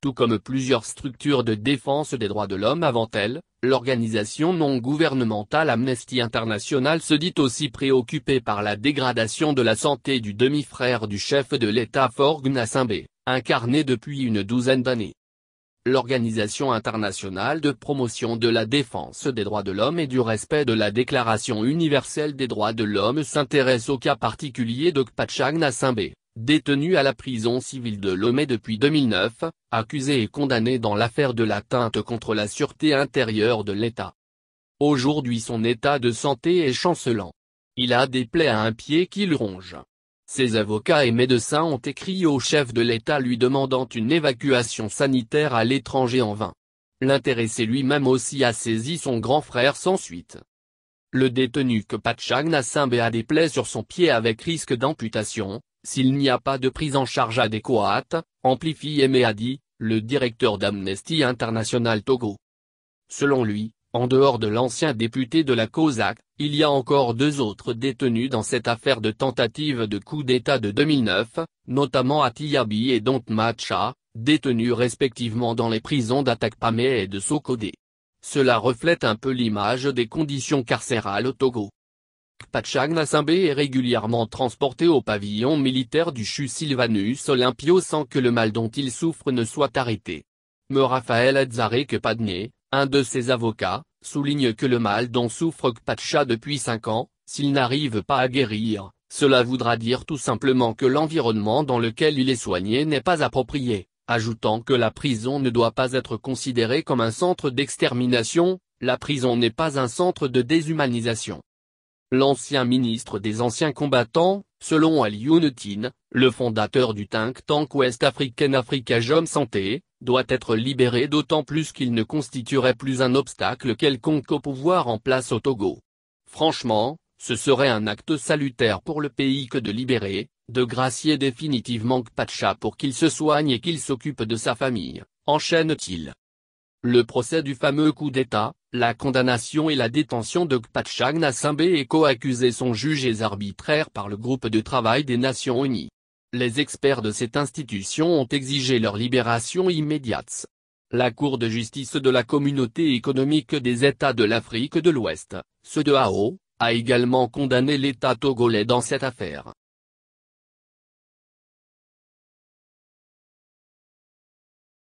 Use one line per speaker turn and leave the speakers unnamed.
tout comme plusieurs structures de défense des droits de l'homme avant elle, l'organisation non gouvernementale Amnesty International se dit aussi préoccupée par la dégradation de la santé du demi-frère du chef de l'État Nassim B, incarné depuis une douzaine d'années. L'Organisation internationale de promotion de la défense des droits de l'homme et du respect de la Déclaration universelle des droits de l'homme s'intéresse au cas particulier de Nassim détenu à la prison civile de Lomé depuis 2009, accusé et condamné dans l'affaire de l'atteinte contre la sûreté intérieure de l'État. Aujourd'hui son état de santé est chancelant. Il a des plaies à un pied qui le ronge. Ses avocats et médecins ont écrit au chef de l'État lui demandant une évacuation sanitaire à l'étranger en vain. L'intéressé lui-même aussi a saisi son grand frère sans suite. Le détenu que Pachagna a des plaies sur son pied avec risque d'amputation, s'il n'y a pas de prise en charge adéquate, amplifie Emeadi, le directeur d'Amnesty International Togo. Selon lui, en dehors de l'ancien député de la COSAC, il y a encore deux autres détenus dans cette affaire de tentative de coup d'État de 2009, notamment Atiyabi et Dontmacha, détenus respectivement dans les prisons d'Atakpamé et de Sokodé. Cela reflète un peu l'image des conditions carcérales au Togo. Kpacha Gnasimbe est régulièrement transporté au pavillon militaire du CHU Olympio sans que le mal dont il souffre ne soit arrêté. Me Raphaël Edzarek Padnier, un de ses avocats, souligne que le mal dont souffre Kpacha depuis 5 ans, s'il n'arrive pas à guérir, cela voudra dire tout simplement que l'environnement dans lequel il est soigné n'est pas approprié, ajoutant que la prison ne doit pas être considérée comme un centre d'extermination, la prison n'est pas un centre de déshumanisation l'ancien ministre des anciens combattants, selon Younetin, le fondateur du think tank ouest-africaine Africa Jom Santé, doit être libéré d'autant plus qu'il ne constituerait plus un obstacle quelconque au pouvoir en place au Togo. Franchement, ce serait un acte salutaire pour le pays que de libérer, de gracier définitivement Kpacha pour qu'il se soigne et qu'il s'occupe de sa famille, enchaîne-t-il. Le procès du fameux coup d'État, la condamnation et la détention de Kpatchak Nassimbe et co-accusés sont jugés arbitraires par le groupe de travail des Nations Unies. Les experts de cette institution ont exigé leur libération immédiate. La Cour de justice de la Communauté économique des États de l'Afrique de l'Ouest, ce de AO, a également condamné l'État togolais dans cette affaire.